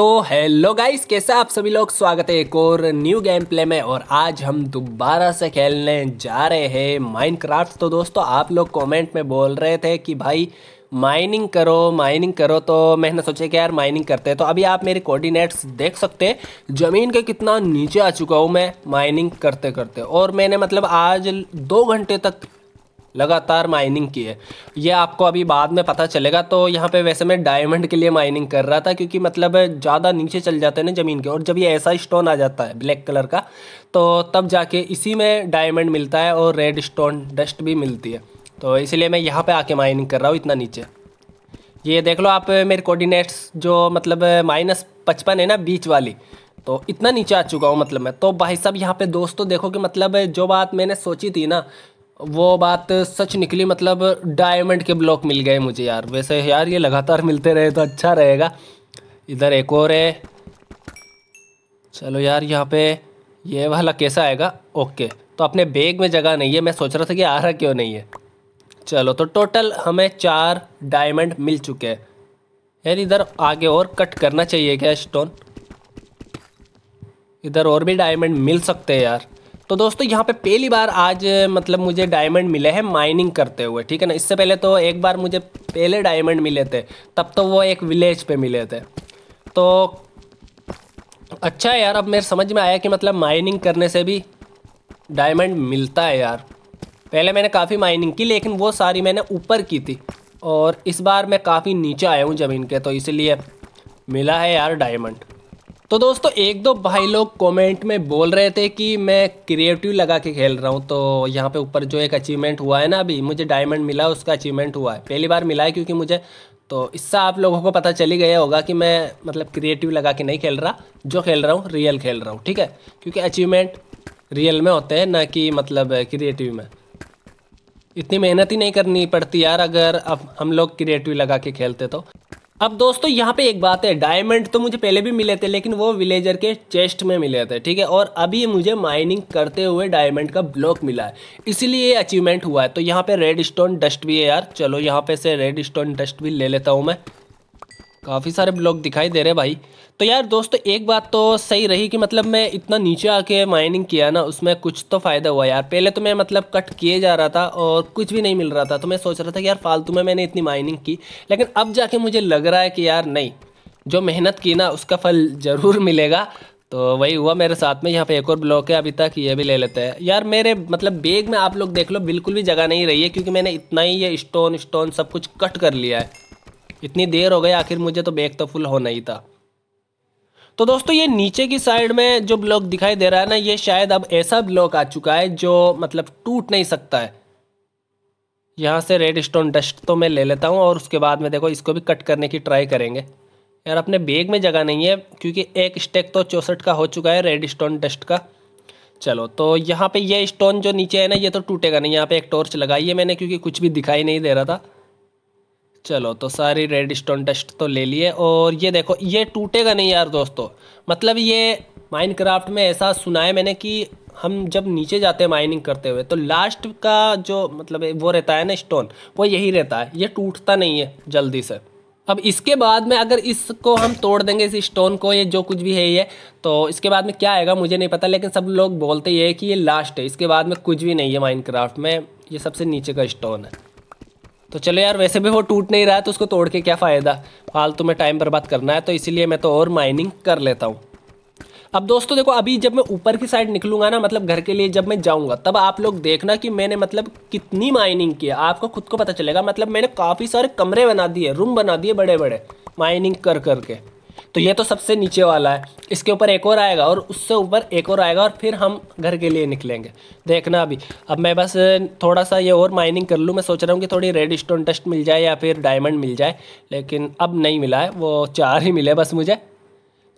तो hello guys कैसा आप सभी लोग स्वागत है एक और न्यू गेम प्ले में और आज हम दोबारा से खेलने जा रहे हैं माइनक्राफ्ट तो दोस्तों आप लोग कमेंट में बोल रहे थे कि भाई माइनिंग करो माइनिंग करो तो मैंने सोचा कि यार माइनिंग करते हैं तो अभी आप मेरे कोऑर्डिनेट्स देख सकते हैं ज़मीन के कितना नीचे आ चुका हूँ मैं माइनिंग करते करते और मैंने मतलब आज दो घंटे तक लगातार माइनिंग की है ये आपको अभी बाद में पता चलेगा तो यहाँ पे वैसे मैं डायमंड के लिए माइनिंग कर रहा था क्योंकि मतलब ज़्यादा नीचे चल जाते हैं ना ज़मीन के और जब ये ऐसा स्टोन आ जाता है ब्लैक कलर का तो तब जाके इसी में डायमंड मिलता है और रेड स्टोन डस्ट भी मिलती है तो इसीलिए मैं यहाँ पर आके माइनिंग कर रहा हूँ इतना नीचे ये देख लो आप मेरे कोऑर्डिनेट्स जो मतलब माइनस पचपन है ना बीच वाली तो इतना नीचे आ चुका हूँ मतलब मैं तो भाई साहब यहाँ पे दोस्तों देखो कि मतलब जो बात मैंने सोची थी ना वो बात सच निकली मतलब डायमंड के ब्लॉक मिल गए मुझे यार वैसे यार ये लगातार मिलते रहे तो अच्छा रहेगा इधर एक और है चलो यार यहाँ पे ये वाला कैसा आएगा ओके तो अपने बैग में जगह नहीं है मैं सोच रहा था कि आ रहा क्यों नहीं है चलो तो टोटल हमें चार डायमंड मिल चुके हैं यार इधर आगे और कट करना चाहिए क्या स्टोन इधर और भी डायमंड मिल सकते हैं यार तो दोस्तों यहाँ पे पहली बार आज मतलब मुझे डायमंड मिले हैं माइनिंग करते हुए ठीक है ना इससे पहले तो एक बार मुझे पहले डायमंड मिले थे तब तो वो एक विलेज पे मिले थे तो अच्छा है यार अब मेरे समझ में आया कि मतलब माइनिंग करने से भी डायमंड मिलता है यार पहले मैंने काफ़ी माइनिंग की लेकिन वो सारी मैंने ऊपर की थी और इस बार मैं काफ़ी नीचे आया हूँ ज़मीन के तो इसीलिए मिला है यार डायमंड तो दोस्तों एक दो भाई लोग कमेंट में बोल रहे थे कि मैं क्रिएटिव लगा के खेल रहा हूँ तो यहाँ पे ऊपर जो एक अचीवमेंट हुआ है ना अभी मुझे डायमंड मिला उसका अचीवमेंट हुआ है पहली बार मिला है क्योंकि मुझे तो इससे आप लोगों को पता चली गया होगा कि मैं मतलब क्रिएटिव लगा के नहीं खेल रहा जो खेल रहा हूँ रियल खेल रहा हूँ ठीक है क्योंकि अचीवमेंट रियल में होते हैं ना कि मतलब क्रिएटिव में इतनी मेहनत ही नहीं करनी पड़ती यार अगर अब हम लोग क्रिएटिव लगा के खेलते तो अब दोस्तों यहाँ पे एक बात है डायमंड तो मुझे पहले भी मिले थे लेकिन वो विलेजर के चेस्ट में मिले थे ठीक है और अभी मुझे माइनिंग करते हुए डायमंड का ब्लॉक मिला है इसीलिए ये अचीवमेंट हुआ है तो यहाँ पे रेड स्टोन डस्ट भी है यार चलो यहाँ पे से रेड स्टोन डस्ट भी ले लेता हूँ मैं काफ़ी सारे ब्लॉक दिखाई दे रहे भाई तो यार दोस्तों एक बात तो सही रही कि मतलब मैं इतना नीचे आके माइनिंग किया ना उसमें कुछ तो फ़ायदा हुआ यार पहले तो मैं मतलब कट किए जा रहा था और कुछ भी नहीं मिल रहा था तो मैं सोच रहा था कि यार फालतू में मैंने इतनी माइनिंग की लेकिन अब जाके मुझे लग रहा है कि यार नहीं जो मेहनत की ना उसका फल ज़रूर मिलेगा तो वही हुआ मेरे साथ में यहाँ पे एक और ब्लॉक है अभी तक ये भी ले लेते हैं यार मेरे मतलब बैग में आप लोग देख लो बिल्कुल भी जगह नहीं रही है क्योंकि मैंने इतना ही ये स्टोन स्टोन सब कुछ कट कर लिया है इतनी देर हो गई आखिर मुझे तो बैग तो फुल होना ही था तो दोस्तों ये नीचे की साइड में जो ब्लॉक दिखाई दे रहा है ना ये शायद अब ऐसा ब्लॉक आ चुका है जो मतलब टूट नहीं सकता है यहाँ से रेड स्टोन डस्ट तो मैं ले लेता हूँ और उसके बाद में देखो इसको भी कट करने की ट्राई करेंगे यार अपने बैग में जगह नहीं है क्योंकि एक स्टेक तो चौंसठ का हो चुका है रेड स्टोन डस्ट का चलो तो यहाँ पे ये स्टोन जो नीचे है ना ये तो टूटेगा नहीं यहाँ पे एक टॉर्च लगाई है मैंने क्योंकि कुछ भी दिखाई नहीं दे रहा था चलो तो सारी रेड स्टोन डस्ट तो ले लिए और ये देखो ये टूटेगा नहीं यार दोस्तों मतलब ये माइनक्राफ्ट में ऐसा सुना है मैंने कि हम जब नीचे जाते हैं माइनिंग करते हुए तो लास्ट का जो मतलब वो रहता है ना स्टोन वो यही रहता है ये टूटता नहीं है जल्दी से अब इसके बाद में अगर इसको हम तोड़ देंगे इस स्टोन को ये जो कुछ भी है ये तो इसके बाद में क्या आएगा मुझे नहीं पता लेकिन सब लोग बोलते ये है कि ये लास्ट है इसके बाद में कुछ भी नहीं है माइनक्राफ्ट में ये सबसे नीचे का स्टोन है तो चलो यार वैसे भी वो टूट नहीं रहा है तो उसको तोड़ के क्या फ़ायदा फालतू में टाइम बर्बाद करना है तो इसीलिए मैं तो और माइनिंग कर लेता हूँ अब दोस्तों देखो अभी जब मैं ऊपर की साइड निकलूंगा ना मतलब घर के लिए जब मैं जाऊंगा तब आप लोग देखना कि मैंने मतलब कितनी माइनिंग की है आपको खुद को पता चलेगा मतलब मैंने काफ़ी सारे कमरे बना दिए रूम बना दिए बड़े बड़े माइनिंग कर करके तो ये तो सबसे नीचे वाला है इसके ऊपर एक और आएगा और उससे ऊपर एक और आएगा और फिर हम घर के लिए निकलेंगे देखना अभी अब मैं बस थोड़ा सा ये और माइनिंग कर लूँ मैं सोच रहा हूँ कि थोड़ी रेड स्टोन टस्ट मिल जाए या फिर डायमंड मिल जाए लेकिन अब नहीं मिला है वो चार ही मिले बस मुझे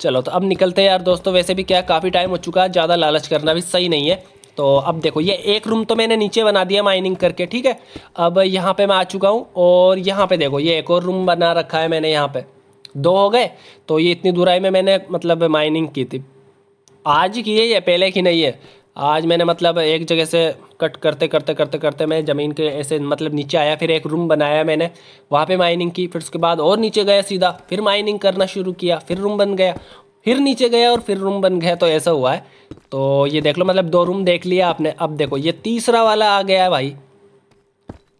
चलो तो अब निकलते हैं यार दोस्तों वैसे भी क्या काफ़ी टाइम हो चुका है ज़्यादा लालच करना भी सही नहीं है तो अब देखो ये एक रूम तो मैंने नीचे बना दिया माइनिंग करके ठीक है अब यहाँ पे मैं आ चुका हूँ और यहाँ पे देखो ये एक और रूम बना रखा है मैंने यहाँ पे दो हो गए तो ये इतनी दूराई में मैंने मतलब माइनिंग की थी आज की है या पहले की नहीं है आज मैंने मतलब एक जगह से कट करते करते करते करते मैं ज़मीन के ऐसे मतलब नीचे आया फिर एक रूम बनाया मैंने वहाँ पे माइनिंग की फिर उसके बाद और नीचे गया सीधा फिर माइनिंग करना शुरू किया फिर रूम बन गया फिर नीचे गया और फिर रूम बन गया तो ऐसा हुआ है तो ये देख लो मतलब दो रूम देख लिया आपने अब देखो ये तीसरा वाला आ गया है भाई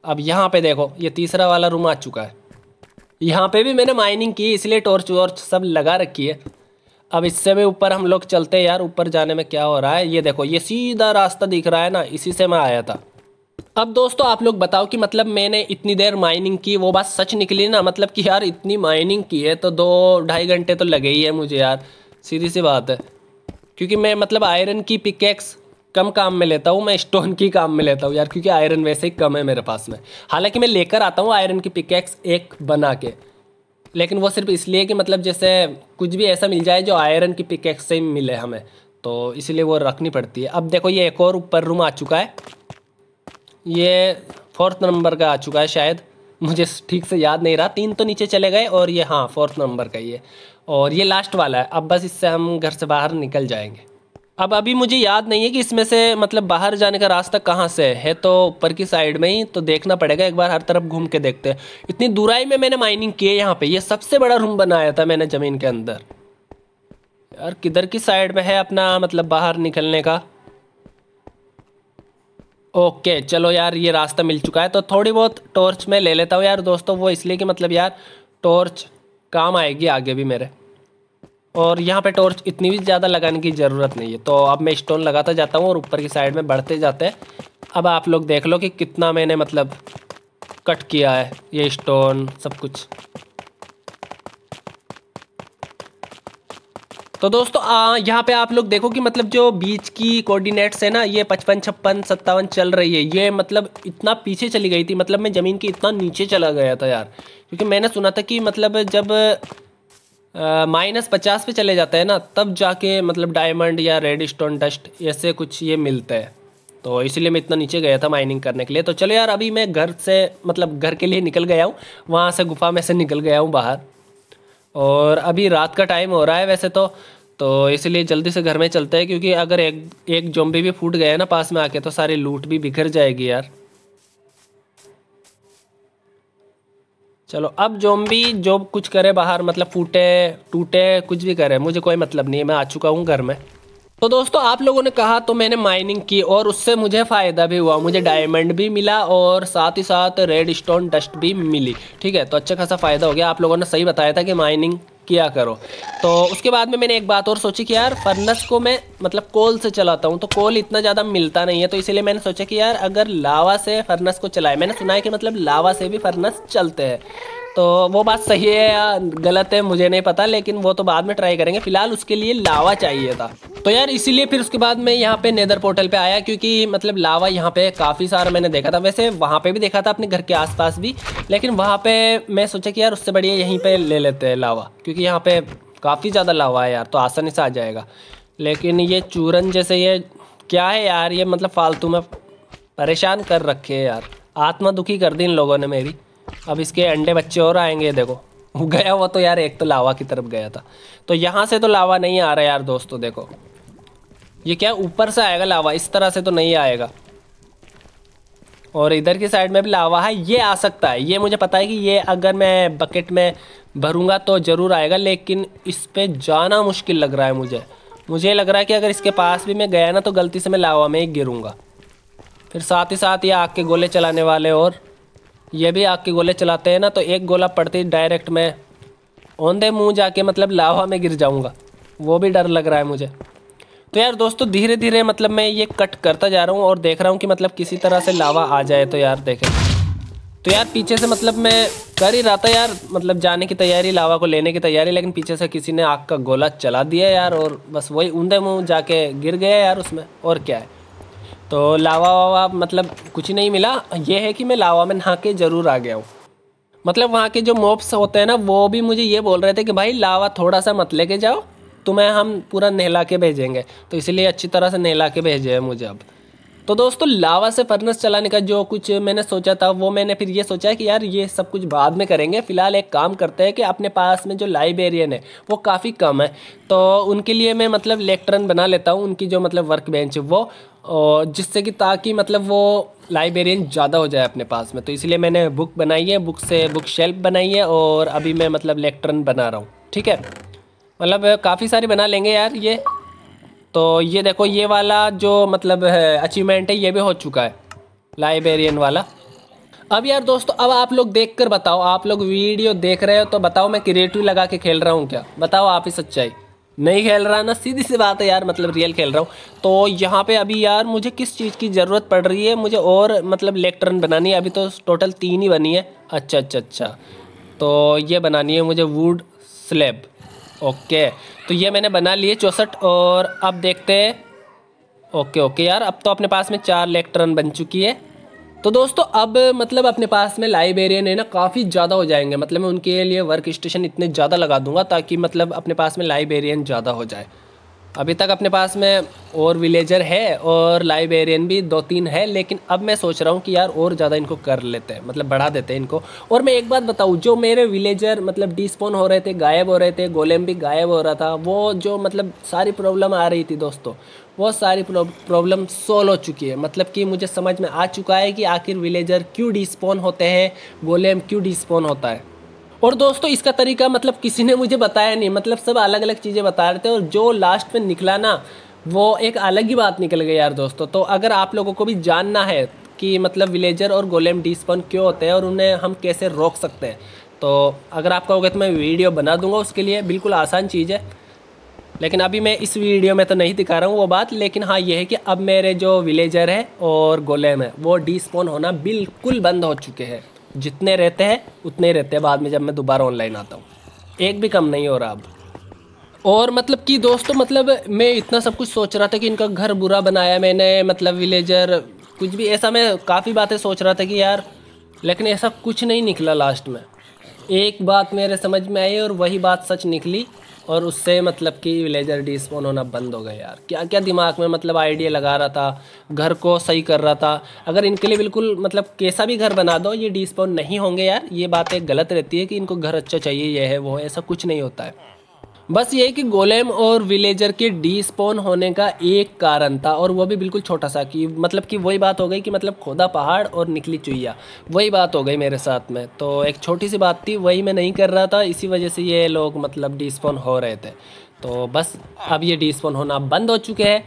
अब यहाँ पर देखो ये तीसरा वाला रूम आ चुका है यहाँ पे भी मैंने माइनिंग की इसलिए टॉर्च वॉर्च सब लगा रखी है अब इससे भी ऊपर हम लोग चलते हैं यार ऊपर जाने में क्या हो रहा है ये देखो ये सीधा रास्ता दिख रहा है ना इसी से मैं आया था अब दोस्तों आप लोग बताओ कि मतलब मैंने इतनी देर माइनिंग की वो बात सच निकली ना मतलब कि यार इतनी माइनिंग की है तो दो ढाई घंटे तो लगे ही है मुझे यार सीधी सी बात है क्योंकि मैं मतलब आयरन की पिकेक्स कम काम में लेता हूँ मैं स्टोन की काम में लेता हूँ यार क्योंकि आयरन वैसे ही कम है मेरे पास में हालांकि मैं लेकर आता हूँ आयरन की पिकेक्स एक बना के लेकिन वो सिर्फ इसलिए कि मतलब जैसे कुछ भी ऐसा मिल जाए जो आयरन की पिकेक्स से ही मिले हमें तो इसलिए वो रखनी पड़ती है अब देखो ये एक और ऊपर रूम आ चुका है ये फोर्थ नंबर का आ चुका है शायद मुझे ठीक से याद नहीं रहा तीन तो नीचे चले गए और ये हाँ फोर्थ नंबर का ये और ये लास्ट वाला है अब बस इससे हम घर से बाहर निकल जाएंगे अब अभी मुझे याद नहीं है कि इसमें से मतलब बाहर जाने का रास्ता कहाँ से है, तो ऊपर की साइड में ही तो देखना पड़ेगा एक बार हर तरफ घूम के देखते हैं इतनी दुराई में मैंने माइनिंग की है यहाँ पे ये सबसे बड़ा रूम बनाया था मैंने ज़मीन के अंदर यार किधर की साइड में है अपना मतलब बाहर निकलने का ओके चलो यार ये रास्ता मिल चुका है तो थोड़ी बहुत टॉर्च मैं ले लेता हूँ यार दोस्तों वो इसलिए कि मतलब यार टॉर्च काम आएगी आगे भी मेरे और यहाँ पे टॉर्च इतनी भी ज़्यादा लगाने की ज़रूरत नहीं है तो अब मैं स्टोन लगाता जाता हूँ और ऊपर की साइड में बढ़ते जाते हैं अब आप लोग देख लो कि कितना मैंने मतलब कट किया है ये स्टोन सब कुछ तो दोस्तों आ, यहाँ पे आप लोग देखो कि मतलब जो बीच की कोऑर्डिनेट्स है ना ये पचपन छप्पन सत्तावन चल रही है ये मतलब इतना पीछे चली गई थी मतलब मैं ज़मीन के इतना नीचे चला गया था यार क्योंकि मैंने सुना था कि मतलब जब माइनस पचास पे चले जाते हैं ना तब जाके मतलब डायमंड या रेड स्टोन डस्ट ऐसे कुछ ये मिलता है तो इसलिए मैं इतना नीचे गया था माइनिंग करने के लिए तो चलो यार अभी मैं घर से मतलब घर के लिए निकल गया हूँ वहाँ से गुफा में से निकल गया हूँ बाहर और अभी रात का टाइम हो रहा है वैसे तो तो इसलिए जल्दी से घर में चलते हैं क्योंकि अगर एक एक जोम्बी भी फूट गया है ना पास में आके तो सारी लूट भी बिखर जाएगी यार चलो अब जोम्बी जो कुछ करे बाहर मतलब फूटे टूटे कुछ भी करे मुझे कोई मतलब नहीं है मैं आ चुका हूँ घर में तो दोस्तों आप लोगों ने कहा तो मैंने माइनिंग की और उससे मुझे फ़ायदा भी हुआ मुझे डायमंड भी मिला और साथ ही साथ रेड स्टोन डस्ट भी मिली ठीक है तो अच्छा खासा फ़ायदा हो गया आप लोगों ने सही बताया था कि माइनिंग किया करो तो उसके बाद में मैंने एक बात और सोची कि यार फर्नस को मैं मतलब कोल से चलाता हूँ तो कोल इतना ज़्यादा मिलता नहीं है तो इसीलिए मैंने सोचा कि यार अगर लावा से फर्नस को चलाए मैंने सुना है कि मतलब लावा से भी फर्नस चलते हैं तो वो बात सही है या गलत है मुझे नहीं पता लेकिन वो तो बाद में ट्राई करेंगे फिलहाल उसके लिए लावा चाहिए था तो यार इसीलिए फिर उसके बाद मैं यहाँ पे नेदर पोर्टल पे आया क्योंकि मतलब लावा यहाँ पे काफ़ी सारा मैंने देखा था वैसे वहाँ पे भी देखा था अपने घर के आसपास भी लेकिन वहाँ पे मैं सोचा कि यार उससे बढ़िया यहीं पर ले लेते हैं लावा क्योंकि यहाँ पे काफ़ी ज़्यादा लावा है यार तो आसानी से आ जाएगा लेकिन ये चूरन जैसे ये क्या है यार ये मतलब फालतू में परेशान कर रखे है यार आत्मा दुखी कर दी इन लोगों ने मेरी अब इसके अंडे बच्चे और आएंगे देखो गया वो तो यार एक तो लावा की तरफ गया था तो यहाँ से तो लावा नहीं आ रहा यार दोस्तों देखो ये क्या ऊपर से आएगा लावा इस तरह से तो नहीं आएगा और इधर की साइड में भी लावा है ये आ सकता है ये मुझे पता है कि ये अगर मैं बकेट में भरूँगा तो ज़रूर आएगा लेकिन इस पर जाना मुश्किल लग रहा है मुझे मुझे लग रहा है कि अगर इसके पास भी मैं गया ना तो गलती से मैं लावा में ही गिरूँगा फिर साथ ही साथ ये आग के गोले चलाने वाले और ये भी आग के गोले चलाते हैं ना तो एक गोला पड़ते ही डायरेक्ट मैं औंधे मुँह जाके मतलब लावा में गिर जाऊँगा वो भी डर लग रहा है मुझे तो यार दोस्तों धीरे धीरे मतलब मैं ये कट करता जा रहा हूँ और देख रहा हूँ कि मतलब किसी तरह से लावा आ जाए तो यार देखें तो यार पीछे से मतलब मैं कर ही रहा था यार मतलब जाने की तैयारी लावा को लेने की तैयारी लेकिन पीछे से किसी ने आग का गोला चला दिया यार और बस वही ऊंधे मुँह जाके गिर गया यार उसमें और क्या है तो लावा वावा मतलब कुछ नहीं मिला ये है कि मैं लावा में नहा के ज़रूर आ गया हूँ मतलब वहाँ के जो मोप्स होते हैं ना वो भी मुझे ये बोल रहे थे कि भाई लावा थोड़ा सा मत लेके जाओ तुम्हें हम पूरा नहला के भेजेंगे तो इसलिए अच्छी तरह से नहला के भेजे हैं मुझे अब तो दोस्तों लावा से फर्नेस चलाने का जो कुछ मैंने सोचा था वो मैंने फिर ये सोचा कि यार ये सब कुछ बाद में करेंगे फिलहाल एक काम करते हैं कि अपने पास में जो लाइब्रेरियन है वो काफ़ी कम है तो उनके लिए मैं मतलब लेक्टरन बना लेता हूँ उनकी जो मतलब वर्क बेंच वो और जिससे कि ताकि मतलब वो लाइब्रेरियन ज़्यादा हो जाए अपने पास में तो इसलिए मैंने बुक बनाई है बुक से बुक शेल्फ बनाई है और अभी मैं मतलब लेक्टरन बना रहा हूँ ठीक है मतलब काफ़ी सारी बना लेंगे यार ये तो ये देखो ये वाला जो मतलब है अचीवमेंट है ये भी हो चुका है लाइब्रेरियन वाला अब यार दोस्तों अब आप लोग देख कर बताओ आप लोग वीडियो देख रहे हो तो बताओ मैं क्रिएटिव लगा के खेल रहा हूँ क्या बताओ आप ही सच्चाई नहीं खेल रहा ना सीधी सी बात है यार मतलब रियल खेल रहा हूँ तो यहाँ पे अभी यार मुझे किस चीज़ की ज़रूरत पड़ रही है मुझे और मतलब इलेक्ट्रन बनानी है अभी तो टोटल तीन ही बनी है अच्छा अच्छा अच्छा तो ये बनानी है मुझे वुड स्लेब ओके तो ये मैंने बना लिए चौंसठ और अब देखते हैं ओके ओके यार अब तो अपने पास में चार लेक्ट्रन बन चुकी है तो दोस्तों अब मतलब अपने पास में लाइब्रेरियन है ना काफ़ी ज़्यादा हो जाएंगे मतलब मैं उनके लिए वर्क स्टेशन इतने ज़्यादा लगा दूंगा ताकि मतलब अपने पास में लाइब्रेरियन ज़्यादा हो जाए अभी तक अपने पास में और विलेजर है और लाइब्रेरियन भी दो तीन है लेकिन अब मैं सोच रहा हूँ कि यार और ज़्यादा इनको कर लेते हैं मतलब बढ़ा देते हैं इनको और मैं एक बात बताऊँ जो मेरे विलेजर मतलब डिस्पोन हो रहे थे गायब हो रहे थे गोलेम भी गायब हो रहा था वो जो मतलब सारी प्रॉब्लम आ रही थी दोस्तों वो सारी प्रॉब्लम सोल्व हो चुकी है मतलब कि मुझे समझ में आ चुका है कि आखिर विलेजर क्यों डिस्पोन होते हैं गोलेम क्यों डिस्पोन होता है और दोस्तों इसका तरीका मतलब किसी ने मुझे बताया नहीं मतलब सब अलग अलग चीज़ें बता रहे थे और जो लास्ट में निकला ना वो एक अलग ही बात निकल गई यार दोस्तों तो अगर आप लोगों को भी जानना है कि मतलब विलेजर और गोलेम डिस्पन क्यों होते हैं और उन्हें हम कैसे रोक सकते हैं तो अगर आप कहोगे तो मैं वीडियो बना दूंगा उसके लिए बिल्कुल आसान चीज़ है लेकिन अभी मैं इस वीडियो में तो नहीं दिखा रहा हूँ वो बात लेकिन हाँ ये है कि अब मेरे जो विलेजर है और गोलेम है वो स्पोन होना बिल्कुल बंद हो चुके हैं जितने रहते हैं उतने ही रहते हैं बाद में जब मैं दोबारा ऑनलाइन आता हूँ एक भी कम नहीं हो रहा अब और मतलब कि दोस्तों मतलब मैं इतना सब कुछ सोच रहा था कि इनका घर बुरा बनाया मैंने मतलब विलेजर कुछ भी ऐसा मैं काफ़ी बातें सोच रहा था कि यार लेकिन ऐसा कुछ नहीं निकला लास्ट में एक बात मेरे समझ में आई और वही बात सच निकली और उससे मतलब कि विलेजर डिस्पोन होना बंद हो गए यार क्या क्या दिमाग में मतलब आइडिया लगा रहा था घर को सही कर रहा था अगर इनके लिए बिल्कुल मतलब कैसा भी घर बना दो ये डिस्पोन नहीं होंगे यार ये बात एक गलत रहती है कि इनको घर अच्छा चाहिए ये है वो है ऐसा कुछ नहीं होता है बस ये कि गोलेम और विलेजर के डी स्पोन होने का एक कारण था और वो भी बिल्कुल छोटा सा कि मतलब कि वही बात हो गई कि मतलब खोदा पहाड़ और निकली चुईया वही बात हो गई मेरे साथ में तो एक छोटी सी बात थी वही मैं नहीं कर रहा था इसी वजह से ये लोग मतलब डी स्पोन हो रहे थे तो बस अब ये डी स्पोन होना बंद हो चुके हैं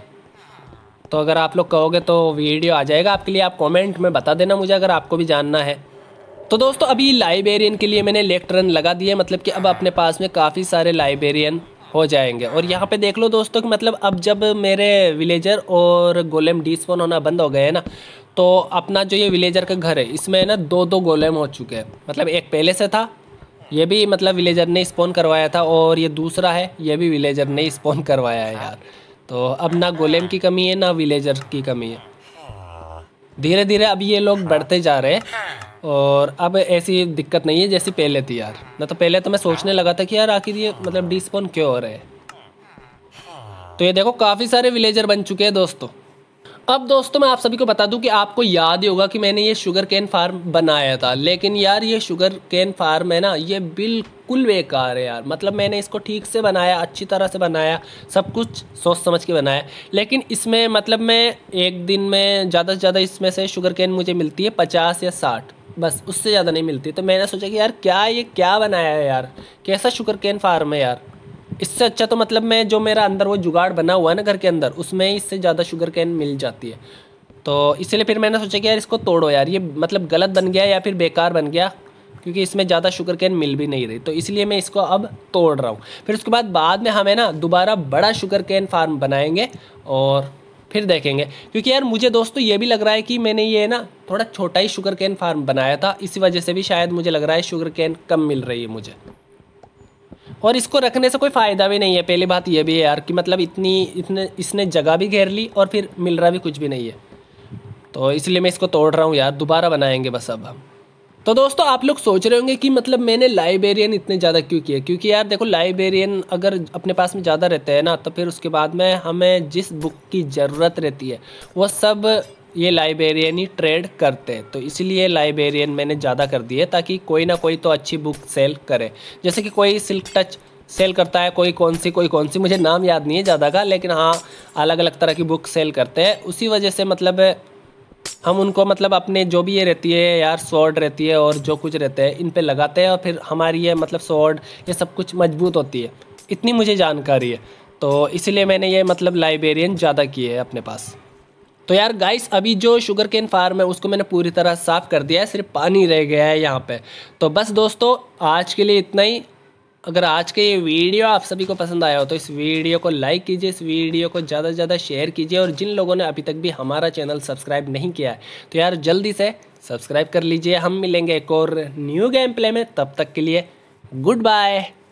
तो अगर आप लोग कहोगे तो वीडियो आ जाएगा आपके लिए आप कॉमेंट में बता देना मुझे अगर आपको भी जानना है तो दोस्तों अभी लाइब्रेरियन के लिए मैंने लेक्टरन लगा दिया मतलब कि अब अपने पास में काफ़ी सारे लाइब्रेरियन हो जाएंगे और यहाँ पे देख लो दोस्तों कि मतलब अब जब मेरे विलेजर और गोलेम डिस्पोन होना बंद हो गए हैं ना तो अपना जो ये विलेजर का घर है इसमें ना दो दो गोलेम हो चुके हैं मतलब एक पहले से था ये भी मतलब विलेजर ने स्पोन करवाया था और ये दूसरा है ये भी विलेजर ने स्पोन करवाया है यार तो अब ना गोलेम की कमी है ना विलेजर की कमी है धीरे धीरे अब ये लोग बढ़ते जा रहे हैं और अब ऐसी दिक्कत नहीं है जैसी पहले थी यार ना तो पहले तो मैं सोचने लगा था कि यार आखिर ये मतलब डिस्पोन क्यों हो रहा है तो ये देखो काफ़ी सारे विलेजर बन चुके हैं दोस्तों अब दोस्तों मैं आप सभी को बता दूं कि आपको याद ही होगा कि मैंने ये शुगर कैन फार्म बनाया था लेकिन यार ये शुगर कैन फार्म है ना ये बिल्कुल बेकार है यार मतलब मैंने इसको ठीक से बनाया अच्छी तरह से बनाया सब कुछ सोच समझ के बनाया लेकिन इसमें मतलब मैं एक दिन में ज़्यादा से ज़्यादा इसमें से शुगर कैन मुझे मिलती है पचास या साठ बस उससे ज़्यादा नहीं मिलती तो मैंने सोचा कि यार क्या ये क्या बनाया है यार कैसा शुगर कैन फार्म है यार इससे अच्छा तो मतलब मैं जो मेरा अंदर वो जुगाड़ बना हुआ है ना घर के अंदर उसमें इससे ज़्यादा शुगर कैन मिल जाती है तो इसीलिए फिर मैंने सोचा कि यार इसको तोड़ो यार ये मतलब गलत बन गया या फिर बेकार बन गया क्योंकि इसमें ज़्यादा शुगर कैन मिल भी नहीं रही तो इसलिए मैं इसको अब तोड़ रहा हूँ फिर उसके बाद बाद में हमें ना दोबारा बड़ा शुगर कैन फार्म बनाएंगे और फिर देखेंगे क्योंकि यार मुझे दोस्तों ये भी लग रहा है कि मैंने ये ना थोड़ा छोटा ही शुगर कैन फार्म बनाया था इसी वजह से भी शायद मुझे लग रहा है शुगर कैन कम मिल रही है मुझे और इसको रखने से कोई फ़ायदा भी नहीं है पहली बात यह भी है यार कि मतलब इतनी इतने इसने जगह भी घेर ली और फिर मिल रहा भी कुछ भी नहीं है तो इसलिए मैं इसको तोड़ रहा हूँ यार दोबारा बनाएंगे बस अब हम तो दोस्तों आप लोग सोच रहे होंगे कि मतलब मैंने लाइब्रेरियन इतने ज़्यादा क्यों किए क्योंकि यार देखो लाइब्रेरियन अगर अपने पास में ज़्यादा रहते हैं ना तो फिर उसके बाद में हमें जिस बुक की ज़रूरत रहती है वह सब ये लाइब्रेरियन ही ट्रेड करते हैं तो इसीलिए लाइब्रेरियन मैंने ज़्यादा कर दी है ताकि कोई ना कोई तो अच्छी बुक सेल करे जैसे कि कोई सिल्क टच सेल करता है कोई कौन सी कोई कौन सी मुझे नाम याद नहीं है ज़्यादा का लेकिन हाँ अलग अलग तरह की बुक सेल करते हैं उसी वजह से मतलब हम उनको मतलब अपने जो भी ये रहती है यार स्वॉर्ड रहती है और जो कुछ रहते हैं इन पर लगाते हैं और फिर हमारी ये मतलब स्वॉर्ड ये सब कुछ मजबूत होती है इतनी मुझे जानकारी है तो इसलिए मैंने ये मतलब लाइब्रेरियन ज़्यादा किए हैं अपने पास तो यार गाइस अभी जो शुगर केन फार्म है उसको मैंने पूरी तरह साफ़ कर दिया है सिर्फ पानी रह गया है यहाँ पे तो बस दोस्तों आज के लिए इतना ही अगर आज के ये वीडियो आप सभी को पसंद आया हो तो इस वीडियो को लाइक कीजिए इस वीडियो को ज़्यादा से ज़्यादा शेयर कीजिए और जिन लोगों ने अभी तक भी हमारा चैनल सब्सक्राइब नहीं किया है तो यार जल्दी से सब्सक्राइब कर लीजिए हम मिलेंगे एक और न्यू गेम प्ले में तब तक के लिए गुड बाय